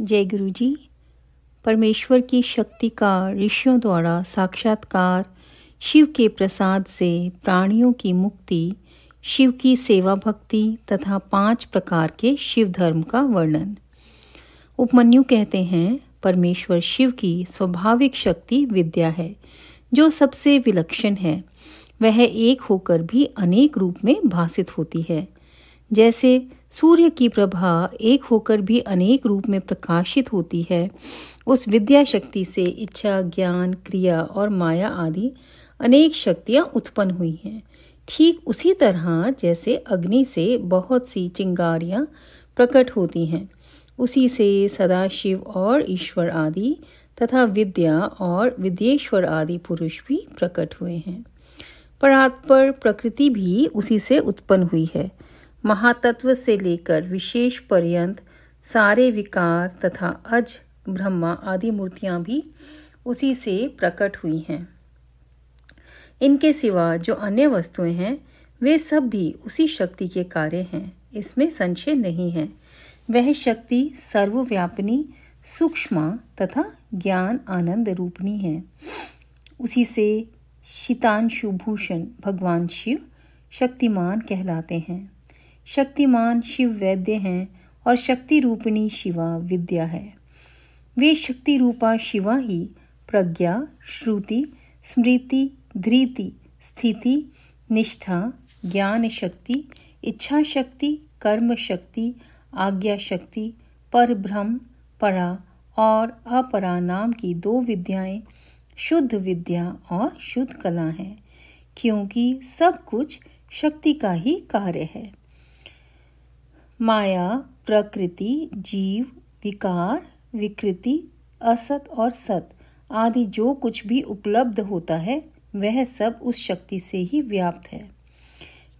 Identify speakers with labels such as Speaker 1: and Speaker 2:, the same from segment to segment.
Speaker 1: जय गुरु जी परमेश्वर की शक्ति का ऋषियों द्वारा साक्षात्कार शिव के प्रसाद से प्राणियों की मुक्ति शिव की सेवा भक्ति तथा पांच प्रकार के शिव धर्म का वर्णन उपमन्यु कहते हैं परमेश्वर शिव की स्वाभाविक शक्ति विद्या है जो सबसे विलक्षण है वह एक होकर भी अनेक रूप में भाषित होती है जैसे सूर्य की प्रभा एक होकर भी अनेक रूप में प्रकाशित होती है उस विद्या शक्ति से इच्छा ज्ञान क्रिया और माया आदि अनेक शक्तियाँ उत्पन्न हुई हैं ठीक उसी तरह जैसे अग्नि से बहुत सी चिंगारियाँ प्रकट होती हैं उसी से सदाशिव और ईश्वर आदि तथा विद्या और विद्येश्वर आदि पुरुष भी प्रकट हुए हैं परात्पर प्रकृति भी उसी से उत्पन्न हुई है महातत्व से लेकर विशेष पर्यंत सारे विकार तथा अज ब्रह्मा आदि मूर्तियाँ भी उसी से प्रकट हुई हैं इनके सिवा जो अन्य वस्तुएं हैं वे सब भी उसी शक्ति के कार्य हैं इसमें संशय नहीं है वह शक्ति सर्वव्यापनी सूक्ष्म तथा ज्ञान आनंद रूपनी है उसी से शीतांशुभूषण भगवान शिव शक्तिमान कहलाते हैं शक्तिमान शिव वैद्य हैं और शक्ति रूपिणी शिवा विद्या है वे शक्ति रूपा शिवा ही प्रज्ञा श्रुति स्मृति धृति स्थिति निष्ठा ज्ञान शक्ति इच्छा शक्ति कर्म शक्ति आज्ञा शक्ति पर ब्रह्म परा और अपरा नाम की दो विद्याएं शुद्ध विद्या और शुद्ध कला हैं क्योंकि सब कुछ शक्ति का ही कार्य है माया प्रकृति जीव विकार विकृति असत और सत आदि जो कुछ भी उपलब्ध होता है वह सब उस शक्ति से ही व्याप्त है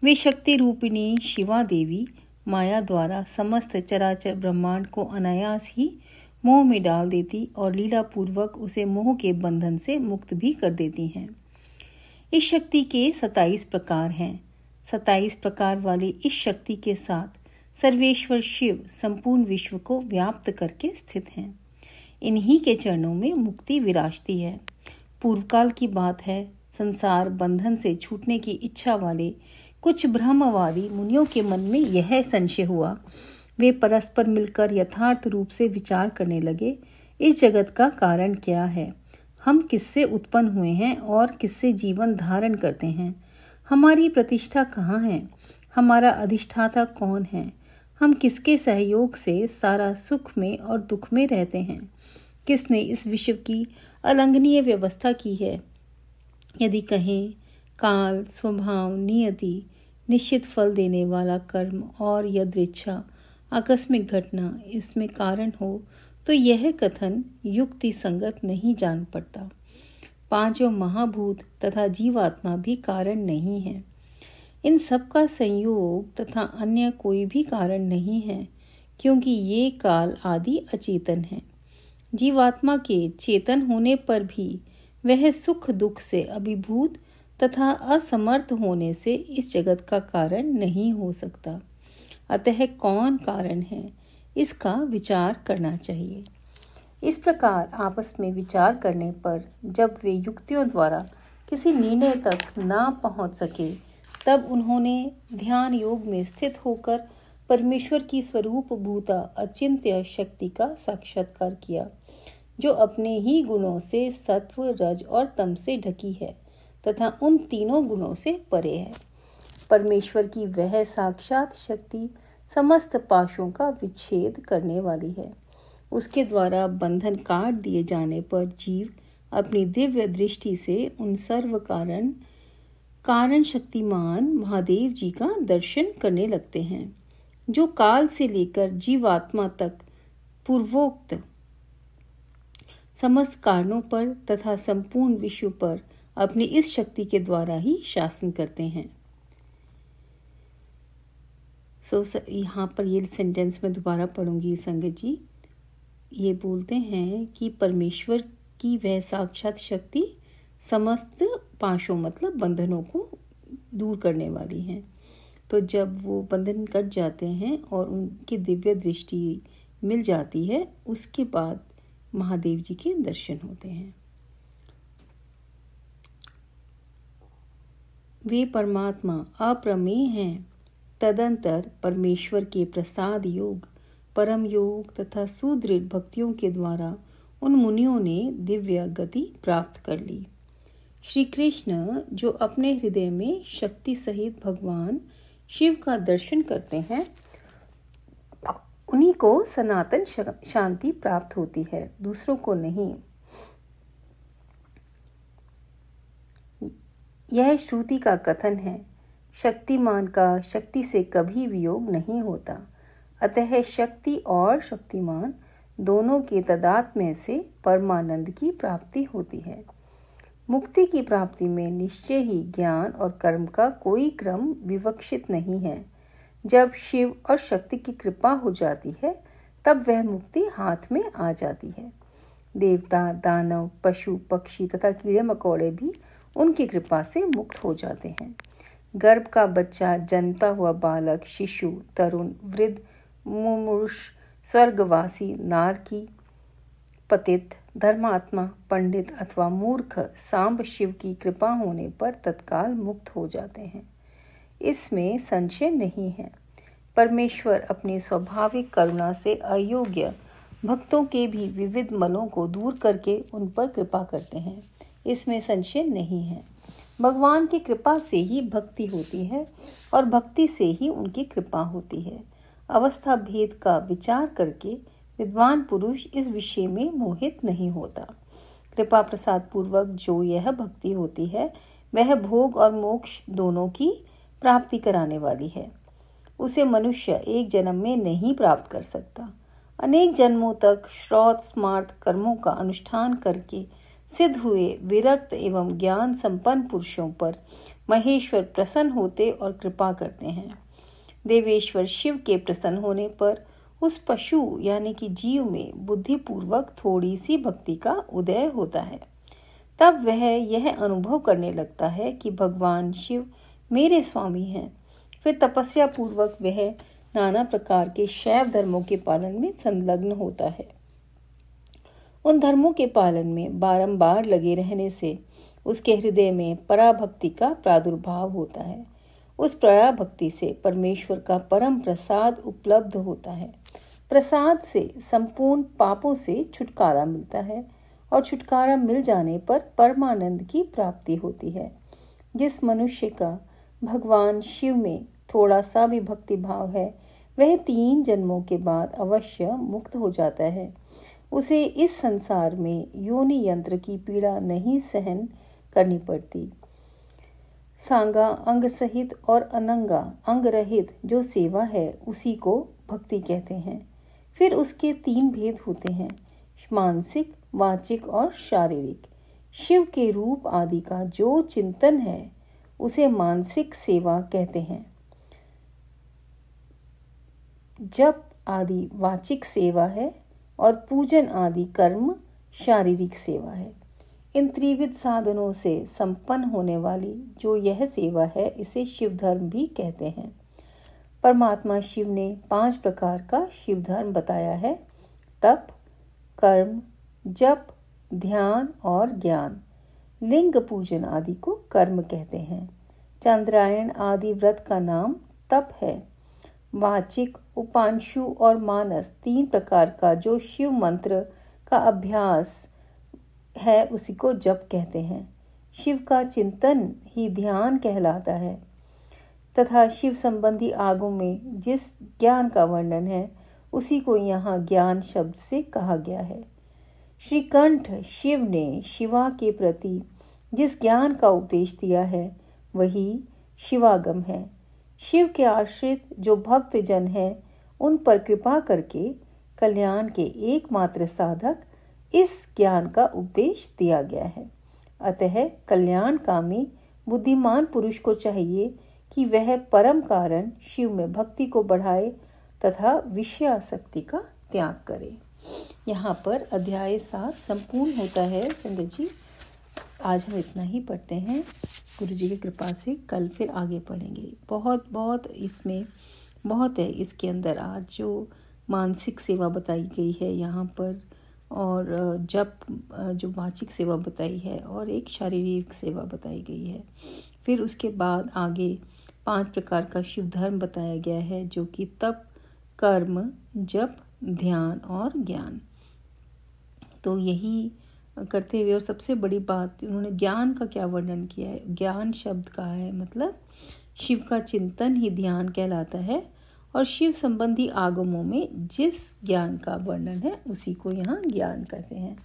Speaker 1: वे शक्ति रूपिणी शिवा देवी माया द्वारा समस्त चराचर ब्रह्मांड को अनायास ही मोह में डाल देती और लीला पूर्वक उसे मोह के बंधन से मुक्त भी कर देती हैं इस शक्ति के सताईस प्रकार हैं सताइस प्रकार वाली इस शक्ति के साथ सर्वेश्वर शिव संपूर्ण विश्व को व्याप्त करके स्थित हैं इन्हीं के चरणों में मुक्ति विराजती है पूर्वकाल की बात है संसार बंधन से छूटने की इच्छा वाले कुछ ब्रह्मवादी मुनियों के मन में यह संशय हुआ वे परस्पर मिलकर यथार्थ रूप से विचार करने लगे इस जगत का कारण क्या है हम किससे उत्पन्न हुए हैं और किससे जीवन धारण करते हैं हमारी प्रतिष्ठा कहाँ है हमारा अधिष्ठाता कौन है हम किसके सहयोग से सारा सुख में और दुख में रहते हैं किसने इस विश्व की अलंघनीय व्यवस्था की है यदि कहें काल स्वभाव नियति निश्चित फल देने वाला कर्म और यदृच्छा आकस्मिक घटना इसमें कारण हो तो यह कथन युक्ति संगत नहीं जान पड़ता पांचों महाभूत तथा जीवात्मा भी कारण नहीं है इन सब का संयोग तथा अन्य कोई भी कारण नहीं है क्योंकि ये काल आदि अचेतन है जीवात्मा के चेतन होने पर भी वह सुख दुख से अभिभूत तथा असमर्थ होने से इस जगत का कारण नहीं हो सकता अतः कौन कारण है इसका विचार करना चाहिए इस प्रकार आपस में विचार करने पर जब वे युक्तियों द्वारा किसी निर्णय तक ना पहुंच सके तब उन्होंने ध्यान योग में स्थित होकर परमेश्वर की स्वरूप भूता अचिंत्य शक्ति का साक्षात्कार किया जो अपने ही गुणों से सत्व रज और तम से ढकी है तथा उन तीनों गुणों से परे है परमेश्वर की वह साक्षात शक्ति समस्त पाशों का विच्छेद करने वाली है उसके द्वारा बंधन काट दिए जाने पर जीव अपनी दिव्य दृष्टि से उन सर्व कारण कारण शक्तिमान महादेव जी का दर्शन करने लगते हैं जो काल से लेकर जीवात्मा तक पूर्वोक्त समस्त कारणों पर तथा संपूर्ण विश्व पर अपनी इस शक्ति के द्वारा ही शासन करते हैं सो so, यहाँ पर ये सेंटेंस मैं दोबारा पढ़ूंगी संगत जी ये बोलते हैं कि परमेश्वर की वह साक्षात शक्ति समस्त पांचों मतलब बंधनों को दूर करने वाली हैं तो जब वो बंधन कट जाते हैं और उनकी दिव्य दृष्टि मिल जाती है उसके बाद महादेव जी के दर्शन होते हैं वे परमात्मा अप्रमेय हैं तदंतर परमेश्वर के प्रसाद योग परम योग तथा सुदृढ़ भक्तियों के द्वारा उन मुनियों ने दिव्य गति प्राप्त कर ली श्री कृष्ण जो अपने हृदय में शक्ति सहित भगवान शिव का दर्शन करते हैं उन्हीं को सनातन शांति प्राप्त होती है दूसरों को नहीं यह श्रुति का कथन है शक्तिमान का शक्ति से कभी वियोग नहीं होता अतः शक्ति और शक्तिमान दोनों के तदात्म्य में से परमानंद की प्राप्ति होती है मुक्ति की प्राप्ति में निश्चय ही ज्ञान और कर्म का कोई क्रम विवक्षित नहीं है जब शिव और शक्ति की कृपा हो जाती है तब वह मुक्ति हाथ में आ जाती है देवता दानव पशु पक्षी तथा कीड़े मकोड़े भी उनकी कृपा से मुक्त हो जाते हैं गर्भ का बच्चा जनता हुआ बालक शिशु तरुण वृद्ध मुमुष स्वर्गवासी नारकी पतित धर्मात्मा पंडित अथवा मूर्ख सांब शिव की कृपा होने पर तत्काल मुक्त हो जाते हैं इसमें संशय नहीं है परमेश्वर अपने स्वाभाविक करुणा से अयोग्य भक्तों के भी विविध मलों को दूर करके उन पर कृपा करते हैं इसमें संशय नहीं है भगवान की कृपा से ही भक्ति होती है और भक्ति से ही उनकी कृपा होती है अवस्था भेद का विचार करके विद्वान पुरुष इस विषय में मोहित नहीं होता कृपा प्रसाद पूर्वक जो यह भक्ति होती है वह भोग और मोक्ष दोनों की प्राप्ति कराने वाली है उसे मनुष्य एक जन्म में नहीं प्राप्त कर सकता अनेक जन्मों तक श्रोत स्मार्त कर्मों का अनुष्ठान करके सिद्ध हुए विरक्त एवं ज्ञान संपन्न पुरुषों पर महेश्वर प्रसन्न होते और कृपा करते हैं देवेश्वर शिव के प्रसन्न होने पर उस पशु यानी कि जीव में बुद्धिपूर्वक थोड़ी सी भक्ति का उदय होता है तब वह यह अनुभव करने लगता है कि भगवान शिव मेरे स्वामी हैं फिर तपस्या पूर्वक वह नाना प्रकार के शैव धर्मों के पालन में संलग्न होता है उन धर्मों के पालन में बारंबार लगे रहने से उसके हृदय में पराभक्ति का प्रादुर्भाव होता है उस प्रया भक्ति से परमेश्वर का परम प्रसाद उपलब्ध होता है प्रसाद से संपूर्ण पापों से छुटकारा मिलता है और छुटकारा मिल जाने पर परमानंद की प्राप्ति होती है जिस मनुष्य का भगवान शिव में थोड़ा सा भी भक्ति भाव है वह तीन जन्मों के बाद अवश्य मुक्त हो जाता है उसे इस संसार में योनि यंत्र की पीड़ा नहीं सहन करनी पड़ती सांगा अंग सहित और अनंगा अंग रहित जो सेवा है उसी को भक्ति कहते हैं फिर उसके तीन भेद होते हैं मानसिक वाचिक और शारीरिक शिव के रूप आदि का जो चिंतन है उसे मानसिक सेवा कहते हैं जप आदि वाचिक सेवा है और पूजन आदि कर्म शारीरिक सेवा है इन त्रिविध साधनों से संपन्न होने वाली जो यह सेवा है इसे शिव धर्म भी कहते हैं परमात्मा शिव ने पांच प्रकार का शिव धर्म बताया है तप कर्म जप ध्यान और ज्ञान लिंग पूजन आदि को कर्म कहते हैं चंद्रायण आदि व्रत का नाम तप है वाचिक उपांशु और मानस तीन प्रकार का जो शिव मंत्र का अभ्यास है उसी को जप कहते हैं शिव का चिंतन ही ध्यान कहलाता है तथा शिव संबंधी आगों में जिस ज्ञान का वर्णन है उसी को यहाँ ज्ञान शब्द से कहा गया है श्रीकंठ शिव ने शिवा के प्रति जिस ज्ञान का उपदेश दिया है वही शिवागम है शिव के आश्रित जो भक्त जन हैं उन पर कृपा करके कल्याण के एकमात्र साधक इस ज्ञान का उपदेश दिया गया है अतः कल्याणकामी बुद्धिमान पुरुष को चाहिए कि वह परम कारण शिव में भक्ति को बढ़ाए तथा विषय आसक्ति का त्याग करे यहाँ पर अध्याय सात संपूर्ण होता है संगत जी आज हम इतना ही पढ़ते हैं गुरु जी की कृपा से कल फिर आगे पढ़ेंगे बहुत बहुत इसमें बहुत है इसके अंदर आज जो मानसिक सेवा बताई गई है यहाँ पर और जब जो वाचिक सेवा बताई है और एक शारीरिक सेवा बताई गई है फिर उसके बाद आगे पांच प्रकार का शिव धर्म बताया गया है जो कि तप कर्म जप ध्यान और ज्ञान तो यही करते हुए और सबसे बड़ी बात उन्होंने ज्ञान का क्या वर्णन किया है ज्ञान शब्द का है मतलब शिव का चिंतन ही ध्यान कहलाता है और शिव संबंधी आगमों में जिस ज्ञान का वर्णन है उसी को यहाँ ज्ञान कहते हैं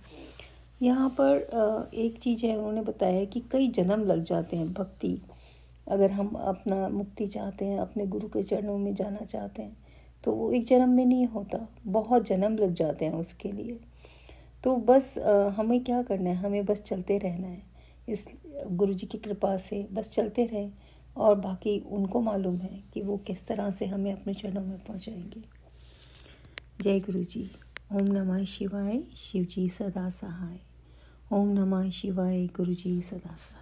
Speaker 1: यहाँ पर एक चीज़ है उन्होंने बताया कि कई जन्म लग जाते हैं भक्ति अगर हम अपना मुक्ति चाहते हैं अपने गुरु के चरणों में जाना चाहते हैं तो वो एक जन्म में नहीं होता बहुत जन्म लग जाते हैं उसके लिए तो बस हमें क्या करना है हमें बस चलते रहना है इस गुरु जी की कृपा से बस चलते रहें और बाकी उनको मालूम है कि वो किस तरह से हमें अपने चरणों में पहुँचाएंगे जय गुरु जी ओम नमः शिवाय शिव जी सदा सहाय ओम नमः शिवाय गुरु जी सदा सहाय